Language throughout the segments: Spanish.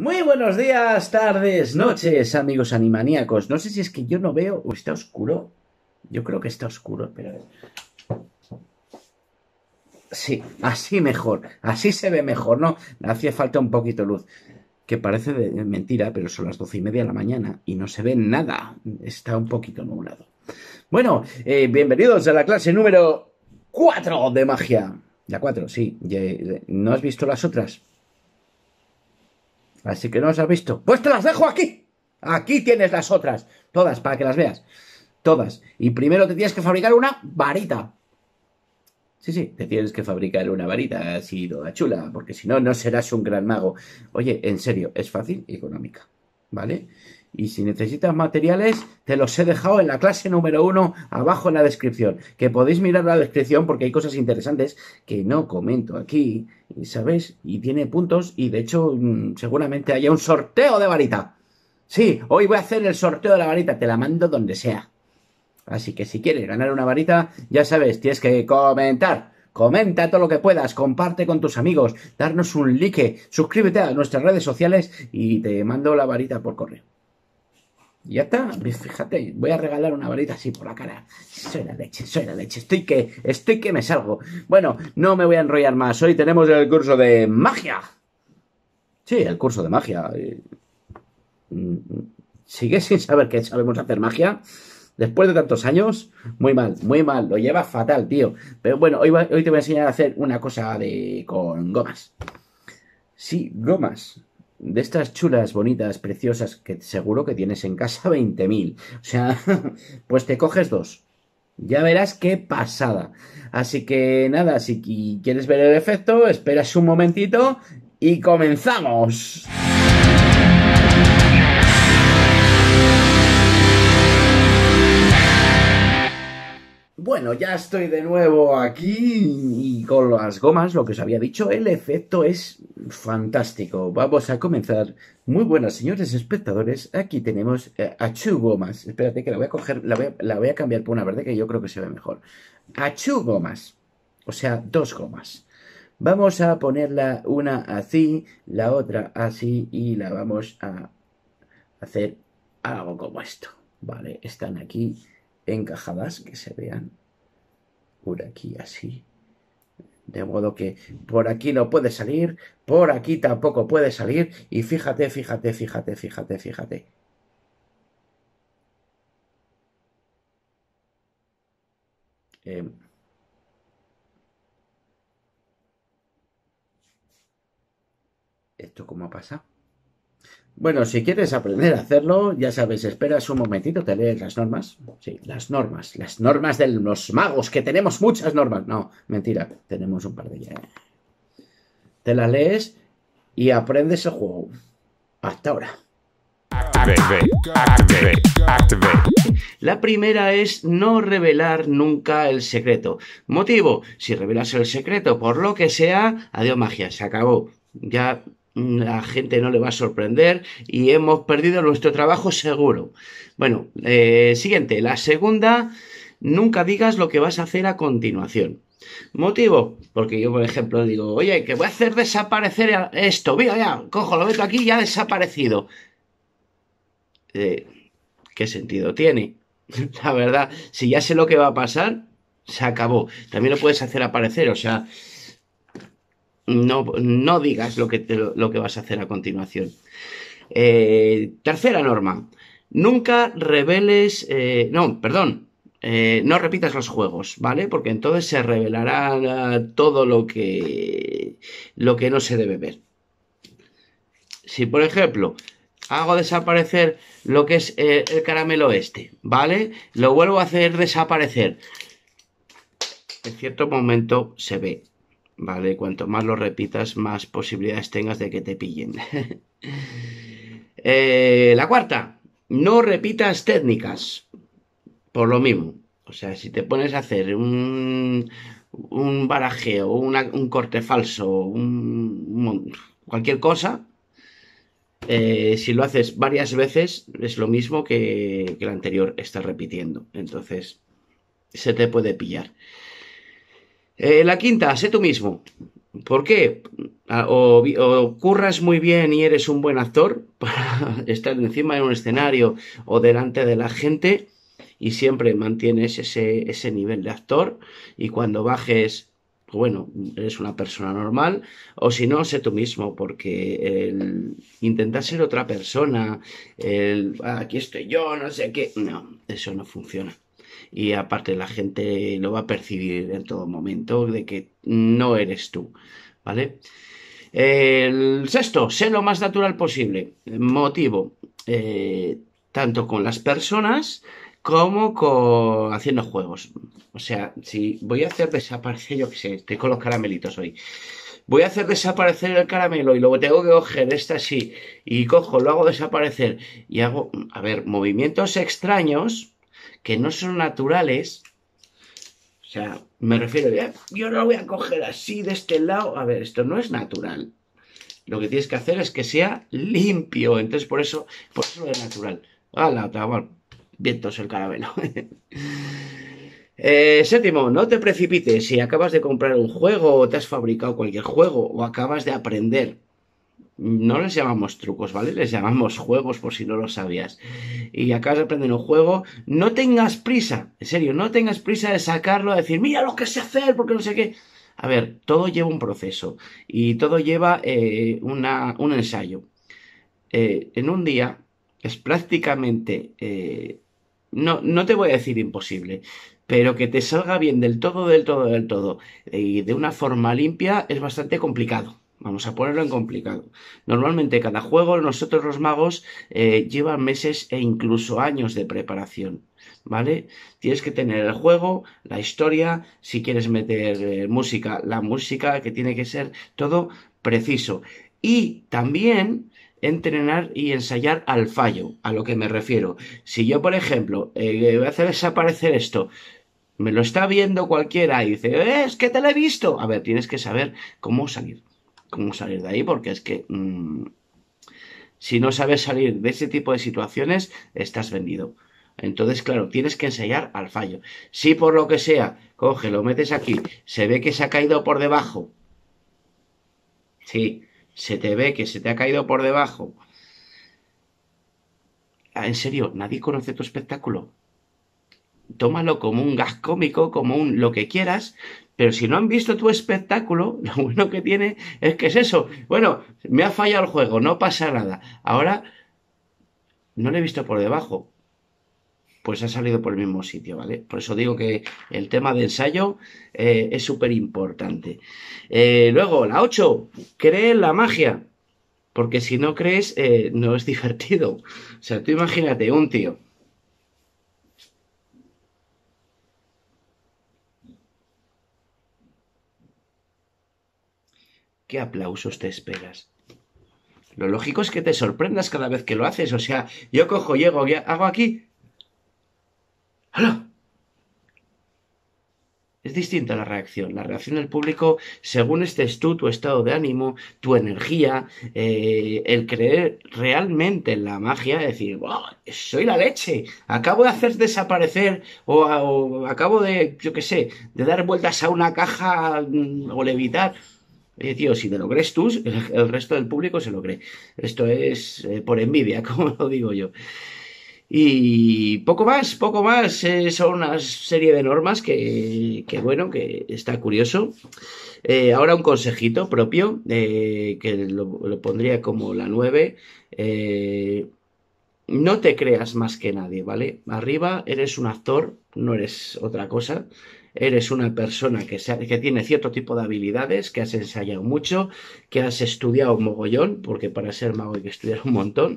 Muy buenos días, tardes, noches, amigos animaníacos. No sé si es que yo no veo o está oscuro. Yo creo que está oscuro, pero... Sí, así mejor, así se ve mejor, ¿no? Hacía falta un poquito luz. Que parece mentira, pero son las doce y media de la mañana y no se ve nada. Está un poquito nublado. Bueno, eh, bienvenidos a la clase número cuatro de magia. Ya cuatro, sí. ¿No has visto las otras? Así que no os has visto. Pues te las dejo aquí. Aquí tienes las otras. Todas, para que las veas. Todas. Y primero te tienes que fabricar una varita. Sí, sí, te tienes que fabricar una varita así toda chula, porque si no, no serás un gran mago. Oye, en serio, es fácil y económica. ¿Vale? Y si necesitas materiales, te los he dejado en la clase número uno, abajo en la descripción. Que podéis mirar la descripción porque hay cosas interesantes que no comento aquí, ¿sabes? Y tiene puntos y de hecho mm, seguramente haya un sorteo de varita. Sí, hoy voy a hacer el sorteo de la varita, te la mando donde sea. Así que si quieres ganar una varita, ya sabes, tienes que comentar. Comenta todo lo que puedas, comparte con tus amigos, darnos un like, suscríbete a nuestras redes sociales y te mando la varita por correo ya está, pues fíjate, voy a regalar una varita así por la cara. Soy la leche, soy la leche, estoy que, estoy que me salgo. Bueno, no me voy a enrollar más. Hoy tenemos el curso de magia. Sí, el curso de magia. Eh, mm, ¿Sigue sin saber que sabemos hacer magia? Después de tantos años, muy mal, muy mal, lo lleva fatal, tío. Pero bueno, hoy, te voy a enseñar a hacer una cosa de con gomas. Sí, gomas de estas chulas, bonitas, preciosas, que seguro que tienes en casa 20.000. O sea, pues te coges dos. Ya verás qué pasada. Así que nada, si quieres ver el efecto, esperas un momentito y comenzamos. Bueno, ya estoy de nuevo aquí y con las gomas, lo que os había dicho, el efecto es fantástico. Vamos a comenzar. Muy buenas, señores espectadores. Aquí tenemos eh, a Gomas. Espérate que la voy a coger, la voy a, cambiar por una verde que yo creo que se ve mejor. A Gomas. O sea, dos gomas. Vamos a ponerla una así, la otra así y la vamos a hacer algo como esto. Vale, están aquí encajadas que se vean por aquí así. De modo que por aquí no puede salir, por aquí tampoco puede salir, y fíjate, fíjate, fíjate, fíjate, fíjate. Em. ¿Esto cómo pasado? Bueno, si quieres aprender a hacerlo, ya sabes, esperas un momentito, te lees las normas. Sí, las normas, las normas de los magos, que tenemos muchas normas. No, mentira, tenemos un par de ellas. Te las lees y aprendes el juego. Hasta ahora. activate. La primera es no revelar nunca el secreto. Motivo, si revelas el secreto por lo que sea, adiós magia, se acabó. Ya la gente no le va a sorprender y hemos perdido nuestro trabajo seguro. Bueno, eh, siguiente, la segunda, nunca digas lo que vas a hacer a continuación. ¿Motivo? Porque yo, por ejemplo, digo, oye, que voy a hacer desaparecer esto, mira, ya, cojo, lo meto aquí y ya ha desaparecido. Eh, ¿Qué sentido tiene? la verdad, si ya sé lo que va a pasar, se acabó. También lo puedes hacer aparecer, o sea, no, digas lo que, lo que vas a hacer a continuación. Eh, tercera norma, nunca reveles, eh, no, perdón, eh, no repitas los juegos, ¿vale? Porque entonces se revelará todo lo que, lo que no se debe ver. Si, por ejemplo, hago desaparecer lo que es el caramelo este, ¿vale? Lo vuelvo a hacer desaparecer. En cierto momento se ve ¿vale? Cuanto más lo repitas, más posibilidades tengas de que te pillen. Eh, la cuarta, no repitas técnicas, por lo mismo. O sea, si te pones a hacer un, un barajeo, un corte falso, cualquier cosa, eh, si lo haces varias veces, es lo mismo que, que anterior, estás repitiendo. Entonces, se te puede pillar. Eh, la quinta, sé tú mismo. ¿Por qué? Ah, o, curras muy bien y eres un buen actor para estar encima de un escenario o delante de la gente y siempre mantienes ese, ese nivel de actor y cuando bajes, pues bueno, eres una persona normal o si no, sé tú mismo porque el intentar ser otra persona, el ah, aquí estoy yo, no sé qué, no, eso no funciona y aparte la gente lo va a percibir en todo momento de que no eres tú, ¿vale? El sexto, sé lo más natural posible. Motivo, eh, tanto con las personas como con haciendo juegos. O sea, si voy a hacer desaparecer, yo que sé, estoy con los caramelitos hoy. Voy a hacer desaparecer el caramelo y luego tengo que coger esta así y cojo, lo hago desaparecer y hago, a ver, movimientos extraños que no son naturales. O sea, me refiero, bien, eh, yo lo voy a coger así de este lado. A ver, esto no es natural. Lo que tienes que hacer es que sea limpio. Entonces, por eso, por eso es natural. Ah, la otra, bueno, vientos el caramelo. Eh, séptimo, no te precipites. Si acabas de comprar un juego o te has fabricado cualquier juego o acabas de aprender no les llamamos trucos, ¿vale? Les llamamos juegos por si no lo sabías. Y acabas de aprender un juego, no tengas prisa, en serio, no tengas prisa de sacarlo, a decir, mira lo que sé hacer, porque no sé qué. A ver, todo lleva un proceso y todo lleva eh, un ensayo. Eh, en un día es prácticamente, eh, no, no te voy a decir imposible, pero que te salga bien del todo, del todo, del todo y de una forma limpia es bastante complicado. Vamos a ponerlo en complicado. Normalmente cada juego, nosotros los magos, eh, llevan meses e incluso años de preparación. ¿Vale? Tienes que tener el juego, la historia, si quieres meter eh, música, la música, que tiene que ser todo preciso. Y también entrenar y ensayar al fallo, a lo que me refiero. Si yo, por ejemplo, eh, voy a hacer desaparecer esto, me lo está viendo cualquiera y dice, eh, es que te lo he visto. A ver, tienes que saber cómo salir cómo salir de ahí, porque es que mm, si no sabes salir de ese tipo de situaciones, estás vendido. Entonces, claro, tienes que ensayar al fallo. Si por lo que sea, coge, lo metes aquí, se ve que se ha caído por debajo. Sí, se te ve que se te ha caído por debajo. Ah, en serio, nadie conoce tu espectáculo. Tómalo como un gas cómico, como un lo que quieras, pero si no han visto tu espectáculo, lo bueno que tiene es que es eso. Bueno, me ha fallado el juego, no pasa nada. Ahora, no le he visto por debajo. Pues ha salido por el mismo sitio, ¿vale? Por eso digo que el tema de ensayo eh, es súper importante. Eh, luego, la 8, cree en la magia. Porque si no crees, eh, no es divertido. O sea, tú imagínate un tío ¿Qué aplausos te esperas? Lo lógico es que te sorprendas cada vez que lo haces. O sea, yo cojo, llego, hago aquí. ¡Hala! Es distinta la reacción. La reacción del público, según estés tú, tu estado de ánimo, tu energía, eh, el creer realmente en la magia, decir, ¡oh! soy la leche, acabo de hacer desaparecer o acabo de, yo qué sé, de dar vueltas a una caja mm, o levitar. Oye, tío, si me lo crees tú, el, resto del público se lo cree. Esto es eh, por envidia, como lo digo yo. Y poco más, poco más. Eh, son una serie de normas que, que bueno, que está curioso. Eh, ahora un consejito propio, que lo, lo, pondría como la 9. no te creas más que nadie, ¿vale? Arriba eres un actor, no eres otra cosa eres una persona que, que, tiene cierto tipo de habilidades, que has ensayado mucho, que has estudiado mogollón, porque para ser mago hay que estudiar un montón,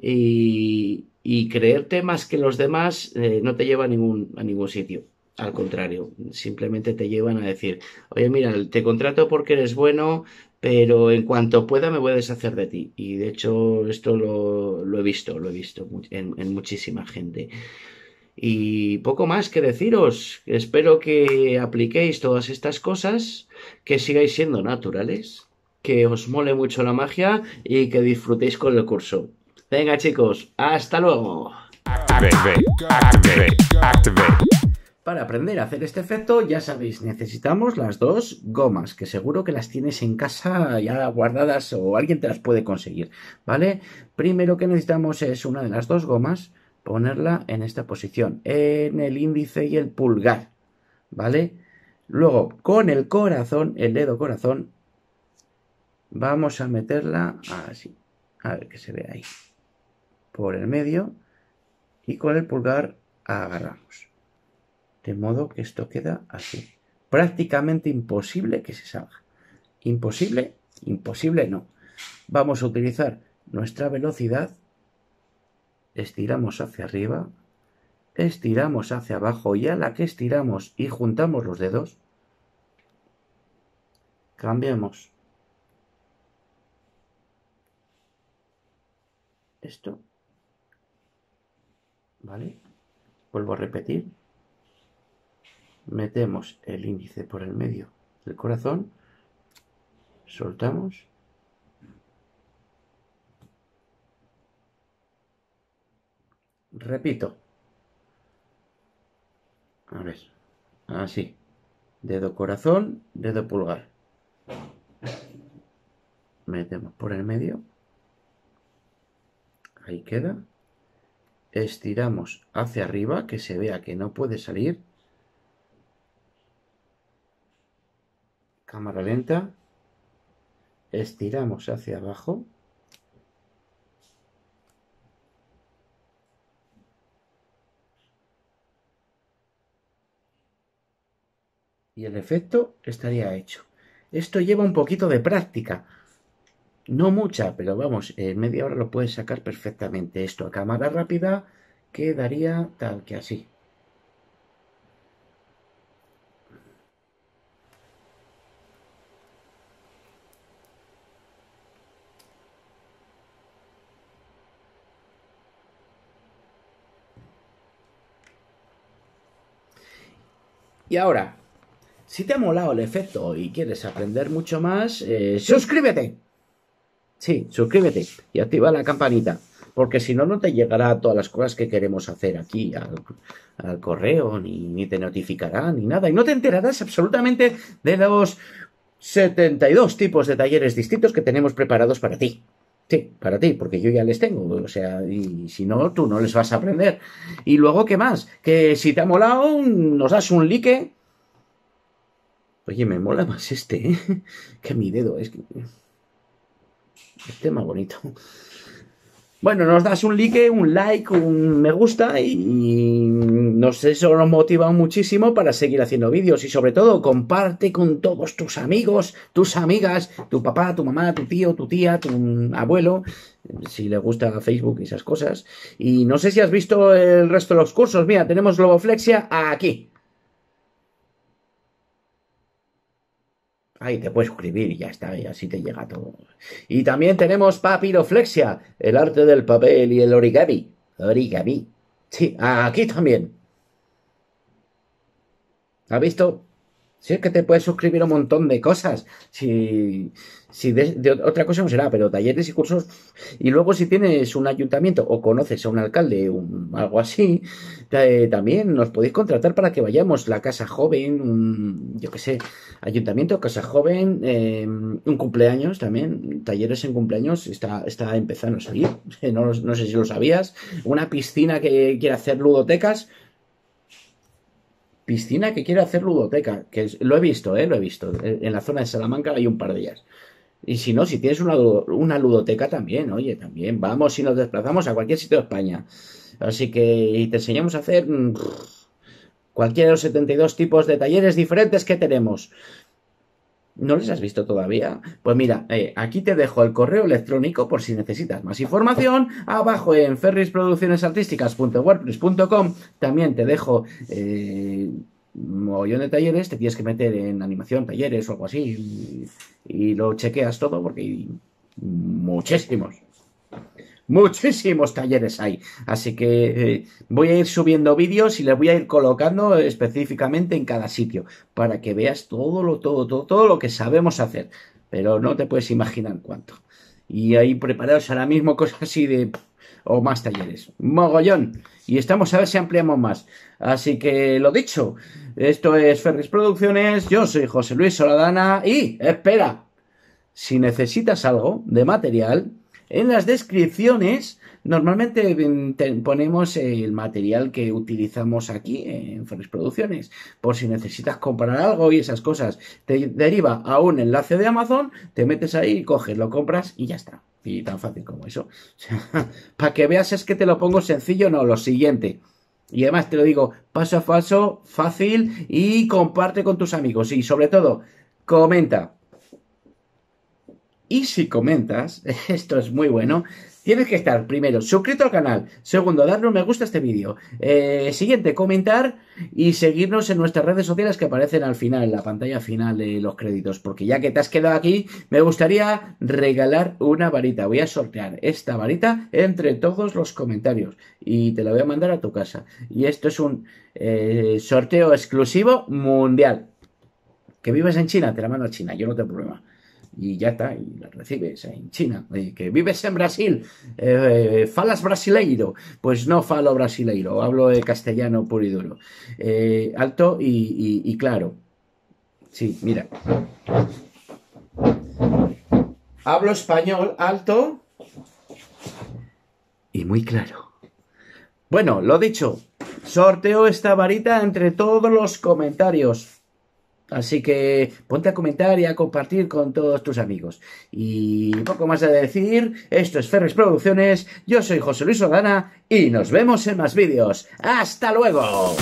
y, creerte más que los demás eh, no te lleva a ningún, a ningún sitio. Al contrario, simplemente te llevan a decir, oye, mira, te contrato porque eres bueno, pero en cuanto pueda me voy a deshacer de ti. Y de hecho esto lo, he visto, lo he visto en muchísima gente. Y poco más que deciros. Espero que apliquéis todas estas cosas, que sigáis siendo naturales, que os mole mucho la magia y que disfrutéis con el curso. Venga chicos, hasta luego. Para aprender a hacer este efecto, ya sabéis, necesitamos las dos gomas, que seguro que las tienes en casa ya guardadas o alguien te las puede conseguir, ¿vale? Primero que necesitamos es una de las dos gomas ponerla en esta posición, en el índice y el pulgar, ¿vale? Luego, con el corazón, el dedo corazón, vamos a meterla así, a ver que se ve ahí, por el medio, y con el pulgar agarramos. De modo que esto queda así. Prácticamente imposible que se salga. Imposible, imposible no. Vamos a utilizar nuestra velocidad estiramos hacia arriba, estiramos hacia abajo y a la que estiramos y juntamos los dedos, cambiamos. Esto. ¿Vale? Vuelvo a repetir. Metemos el índice por el medio del corazón. Soltamos. repito. A ver, así. Dedo corazón, dedo pulgar. Metemos por el medio. Ahí queda. Estiramos hacia arriba, que se vea que no puede salir. Cámara lenta. Estiramos hacia abajo. y el efecto estaría hecho. Esto lleva un poquito de práctica. No mucha, pero vamos, en media hora lo puedes sacar perfectamente. Esto a cámara rápida quedaría tal que así. Y ahora, si te ha molado el efecto y quieres aprender mucho más, eh, suscríbete. Sí, suscríbete y activa la campanita. Porque si no, no te llegará todas las cosas que queremos hacer aquí al, correo, ni, te notificará, ni nada. Y no te enterarás absolutamente de los 72 tipos de talleres distintos que tenemos preparados para ti. Sí, para ti, porque yo ya les tengo, o sea, y si no, tú no les vas a aprender. Y luego, ¿qué más? Que si te ha molado, nos das un like Oye, me mola más este, ¿eh? Que mi dedo, es que... Este eh, más bonito. Bueno, nos das un like, un like, un me gusta y nos eso nos motiva muchísimo para seguir haciendo vídeos y sobre todo comparte con todos tus amigos, tus amigas, tu papá, tu mamá, tu tío, tu tía, tu abuelo, si le gusta Facebook y esas cosas. Y no sé si has visto el resto de los cursos, mira, tenemos Globoflexia aquí. Ahí te puedes suscribir y ya está, y así te llega todo. Y también tenemos papiroflexia, el arte del papel y el origami. Origami. Sí, ah, aquí también. ¿Ha visto? Si es que te puedes suscribir a un montón de cosas. Si, si de, otra cosa no será, pero talleres y cursos. Y luego si tienes un ayuntamiento o conoces a un alcalde o algo así, también nos podéis contratar para que vayamos. La Casa Joven, un, yo qué sé, ayuntamiento, Casa Joven, em, un cumpleaños también. Talleres en cumpleaños está, está empezando a salir. No, no sé si lo sabías. Una piscina que quiere hacer ludotecas Piscina que quiere hacer ludoteca, que lo he visto, ¿eh? Lo he visto. Eh, en la zona de Salamanca hay un par de ellas. Y si no, si tienes una, una ludoteca también, oye, también vamos y nos desplazamos a cualquier sitio de España. Así que te enseñamos a hacer mm, cualquiera de los 72 tipos de talleres diferentes que tenemos. ¿No les has visto todavía? Pues mira, eh, aquí te dejo el correo electrónico por si necesitas más información. Abajo en ferrisproduccionesartísticas.wordpress.com también te dejo eh, un mogollón de talleres. Te tienes que meter en animación, talleres o algo así. Y, y lo chequeas todo porque hay muchísimos muchísimos talleres hay. Así que eh, voy a ir subiendo vídeos y les voy a ir colocando específicamente en cada sitio para que veas todo lo, todo, todo, todo lo que sabemos hacer. Pero no te puedes imaginar cuánto. Y ahí preparados ahora mismo cosas así de o más talleres. Mogollón. Y estamos a ver si ampliamos más. Así que lo dicho, esto es Ferris Producciones, yo soy José Luis Soladana y espera, si necesitas algo de material, en las descripciones normalmente mm, ponemos el material que utilizamos aquí en Forest Producciones. Por si necesitas comprar algo y esas cosas, te deriva a un enlace de Amazon, te metes ahí, coges, lo compras y ya está. Y tan fácil como eso. para que veas es que te lo pongo sencillo, no, lo siguiente. Y además te lo digo, paso a paso, fácil y comparte con tus amigos. Y sobre todo, comenta. Y si comentas, esto es muy bueno, tienes que estar primero suscrito al canal, segundo darle un me gusta a este vídeo, eh, siguiente comentar y seguirnos en nuestras redes sociales que aparecen al final, en la pantalla final de los créditos, porque ya que te has quedado aquí, me gustaría regalar una varita. Voy a sortear esta varita entre todos los comentarios y te la voy a mandar a tu casa. Y esto es un eh, sorteo exclusivo mundial. Que vives en China, te la mando a China, yo no tengo problema y ya está, y la recibes en China, eh, que vives en Brasil, eh, falas brasileiro, pues no falo brasileiro, hablo castellano puro y duro, eh, alto y, y, claro, sí, mira, hablo español alto y muy claro. Bueno, lo dicho, sorteo esta varita entre todos los comentarios. Así que ponte a comentar y a compartir con todos tus amigos. Y poco más de decir, esto es Ferris Producciones, yo soy José Luis Ogana y nos vemos en más vídeos. ¡Hasta luego!